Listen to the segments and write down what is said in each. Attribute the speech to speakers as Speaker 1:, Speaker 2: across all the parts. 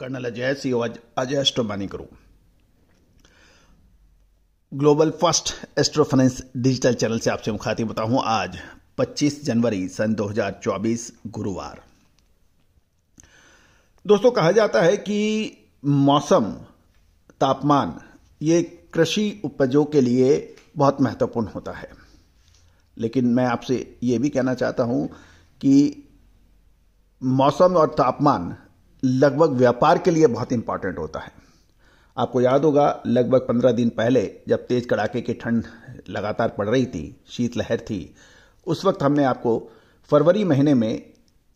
Speaker 1: colonel Ajay CO Ajay astro एस्ट्रोमानी करूँ global first astro finance digital channel से आपसे मुखातिब होता हूँ आज 25 जनवरी सन 2024 गुरुवार दोस्तों कहा जाता है कि मौसम तापमान ये कृषि उपजों के लिए बहुत महत्वपूर्ण होता है लेकिन मैं आपसे ये भी कहना चाहता हूं कि मौसम और तापमान लगभग व्यापार के लिए बहुत इंपॉर्टेंट होता है आपको याद होगा लगभग पंद्रह दिन पहले जब तेज कड़ाके की ठंड लगातार पड़ रही थी शीतलहर थी उस वक्त हमने आपको फरवरी महीने में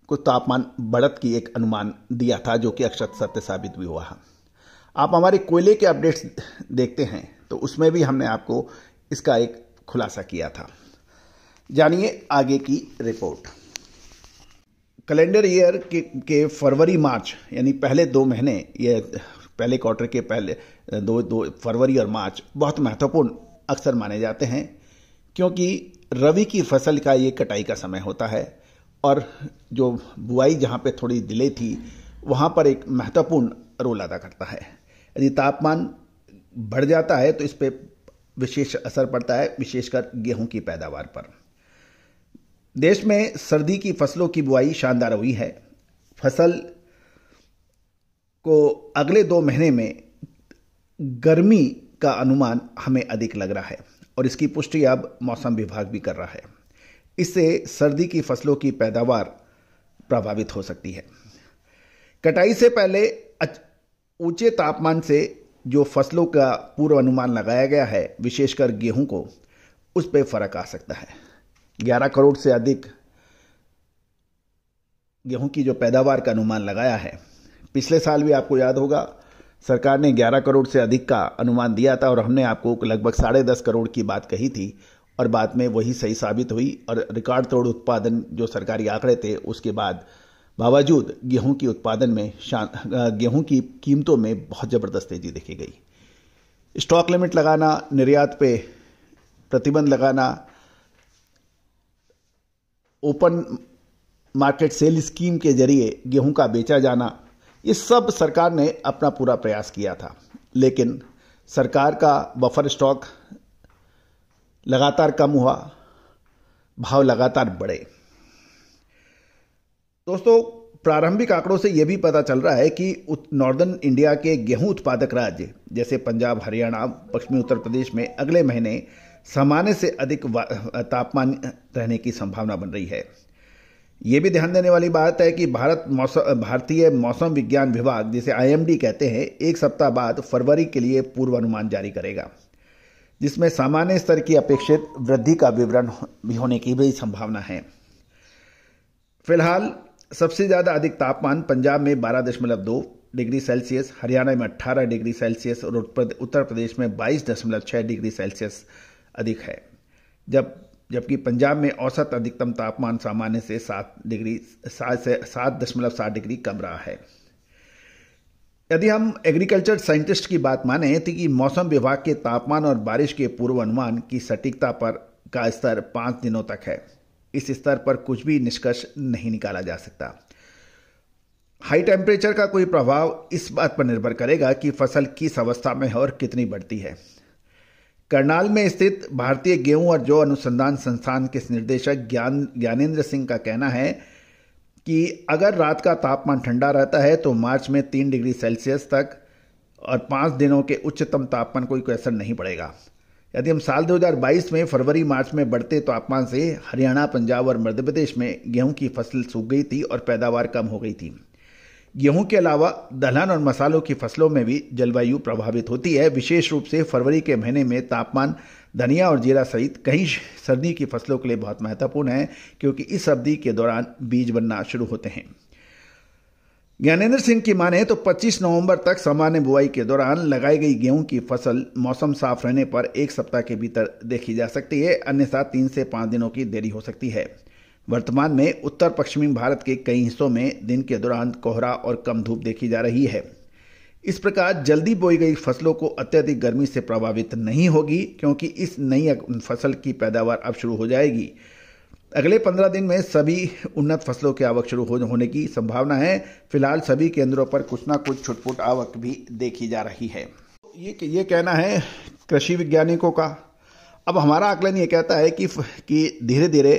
Speaker 1: कुछ तापमान बढ़त की एक अनुमान दिया था जो कि अक्षत सत्य साबित भी हुआ आप हमारे कोयले के अपडेट्स देखते हैं तो उसमें भी हमने आपको इसका एक खुलासा किया था जानिए आगे की रिपोर्ट कैलेंडर ईयर के, के फरवरी मार्च यानी पहले दो महीने ये पहले क्वार्टर के पहले दो दो फरवरी और मार्च बहुत महत्वपूर्ण अक्सर माने जाते हैं क्योंकि रवि की फसल का ये कटाई का समय होता है और जो बुआई जहाँ पे थोड़ी डिले थी वहाँ पर एक महत्वपूर्ण रोल अदा करता है यदि तापमान बढ़ जाता है तो इस पर विशेष असर पड़ता है विशेषकर गेहूं की पैदावार पर देश में सर्दी की फसलों की बुआई शानदार हुई है फसल को अगले दो महीने में गर्मी का अनुमान हमें अधिक लग रहा है और इसकी पुष्टि अब मौसम विभाग भी कर रहा है इससे सर्दी की फसलों की पैदावार प्रभावित हो सकती है कटाई से पहले ऊंचे तापमान से जो फसलों का पूर्वानुमान लगाया गया है विशेषकर गेहूं को उस पर फर्क आ सकता है ग्यारह करोड़ से अधिक गेहूं की जो पैदावार का अनुमान लगाया है पिछले साल भी आपको याद होगा सरकार ने 11 करोड़ से अधिक का अनुमान दिया था और हमने आपको लगभग साढ़े दस करोड़ की बात कही थी और बाद में वही सही साबित हुई और रिकॉर्ड तोड़ उत्पादन जो सरकारी आंकड़े थे उसके बाद बावजूद गेहूं की उत्पादन में गेहूं की कीमतों में बहुत ज़बरदस्त तेजी देखी गई स्टॉक लिमिट लगाना निर्यात पे प्रतिबंध लगाना ओपन मार्केट सेल स्कीम के जरिए गेहूं का बेचा जाना ये सब सरकार ने अपना पूरा प्रयास किया था लेकिन सरकार का बफर स्टॉक लगातार कम हुआ भाव लगातार बढ़े दोस्तों प्रारंभिक आंकड़ों से यह भी पता चल रहा है कि नॉर्दर्न इंडिया के गेहूं उत्पादक राज्य जैसे पंजाब हरियाणा पश्चिमी उत्तर प्रदेश में अगले महीने सामान्य से अधिक तापमान रहने की संभावना बन रही है ये भी ध्यान देने वाली बात है कि भारत मौसम भारतीय मौसम विज्ञान विभाग जिसे आईएमडी कहते हैं एक सप्ताह बाद फरवरी के लिए पूर्वानुमान जारी करेगा जिसमें सामान्य स्तर की अपेक्षित वृद्धि का विवरण भी होने की भी संभावना है फिलहाल सबसे ज़्यादा अधिक तापमान पंजाब में बारह दशमलव दो डिग्री सेल्सियस हरियाणा में अट्ठारह डिग्री सेल्सियस और उत्तर प्रदेश में बाईस दशमलव छह डिग्री सेल्सियस अधिक है जब जबकि पंजाब में औसत अधिकतम तापमान सामान्य से सात डिग्री सात से सात दशमलव सात डिग्री कम रहा है यदि हम एग्रीकल्चर साइंटिस्ट की बात माने तो कि मौसम विभाग के तापमान और बारिश के पूर्वानुमान की सटीकता पर का स्तर पाँच दिनों तक है इस स्तर पर कुछ भी निष्कर्ष नहीं निकाला जा सकता हाई टेम्परेचर का कोई प्रभाव इस बात पर निर्भर करेगा कि फसल किस अवस्था में है और कितनी बढ़ती है करनाल में स्थित भारतीय गेहूं और जौ अनुसंधान संस्थान के निर्देशक ज्ञान ज्ञानेन्द्र सिंह का कहना है कि अगर रात का तापमान ठंडा रहता है तो मार्च में तीन डिग्री सेल्सियस तक और पाँच दिनों के उच्चतम तापमान कोई कोई असर नहीं पड़ेगा यदि हम साल 2022 में फरवरी मार्च में बढ़ते तापमान से हरियाणा पंजाब और मध्य प्रदेश में गेहूं की फसल सूख गई थी और पैदावार कम हो गई थी गेहूं के अलावा दलहन और मसालों की फसलों में भी जलवायु प्रभावित होती है विशेष रूप से फरवरी के महीने में तापमान धनिया और जीरा सहित कई सर्दी की फसलों के लिए बहुत महत्वपूर्ण है क्योंकि इस अवधि के दौरान बीज बनना शुरू होते हैं ज्ञानेन्द्र सिंह की माने तो 25 नवंबर तक सामान्य बुआई के दौरान लगाई गई गेहूं की फसल मौसम साफ रहने पर एक सप्ताह के भीतर देखी जा सकती है अन्यथा तीन से पांच दिनों की देरी हो सकती है वर्तमान में उत्तर पश्चिमी भारत के कई हिस्सों में दिन के दौरान कोहरा और कम धूप देखी जा रही है इस प्रकार जल्दी बोई गई फसलों को अत्यधिक गर्मी से प्रभावित नहीं होगी क्योंकि इस नई फसल की पैदावार अब शुरू हो जाएगी अगले पंद्रह दिन में सभी उन्नत फसलों की आवक शुरू होने की संभावना है फिलहाल सभी केंद्रों पर कुछ ना कुछ छुटपुट आवक भी देखी जा रही है ये ये कहना है कृषि वैज्ञानिकों का अब हमारा आकलन ये कहता है कि कि धीरे धीरे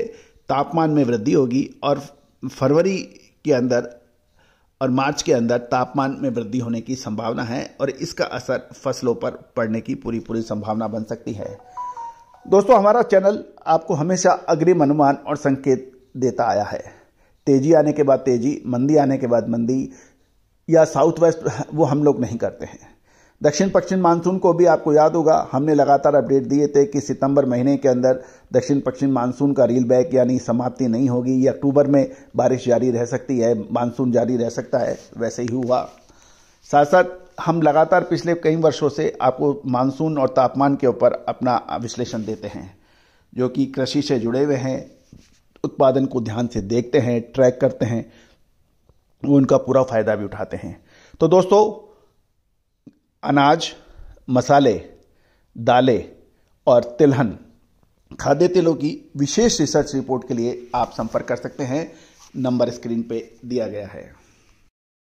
Speaker 1: तापमान में वृद्धि होगी और फरवरी के अंदर और मार्च के अंदर तापमान में वृद्धि होने की संभावना है और इसका असर फसलों पर पड़ने की पूरी पूरी संभावना बन सकती है दोस्तों हमारा चैनल आपको हमेशा अग्रिम अनुमान और संकेत देता आया है तेजी आने के बाद तेजी मंदी आने के बाद मंदी या साउथ वेस्ट वो हम लोग नहीं करते हैं दक्षिण पश्चिम मानसून को भी आपको याद होगा हमने लगातार अपडेट दिए थे कि सितंबर महीने के अंदर दक्षिण पश्चिम मानसून का रील बैक यानी समाप्ति नहीं होगी ये अक्टूबर में बारिश जारी रह सकती है मानसून जारी रह सकता है वैसे ही हुआ साथ साथ हम लगातार पिछले कई वर्षों से आपको मानसून और तापमान के ऊपर अपना विश्लेषण देते हैं जो कि कृषि से जुड़े हुए हैं उत्पादन को ध्यान से देखते हैं ट्रैक करते हैं उनका पूरा फ़ायदा भी उठाते हैं तो दोस्तों अनाज मसाले दालें और तिलहन खाद्य तेलों की विशेष रिसर्च रिपोर्ट के लिए आप संपर्क कर सकते हैं नंबर स्क्रीन पे दिया गया है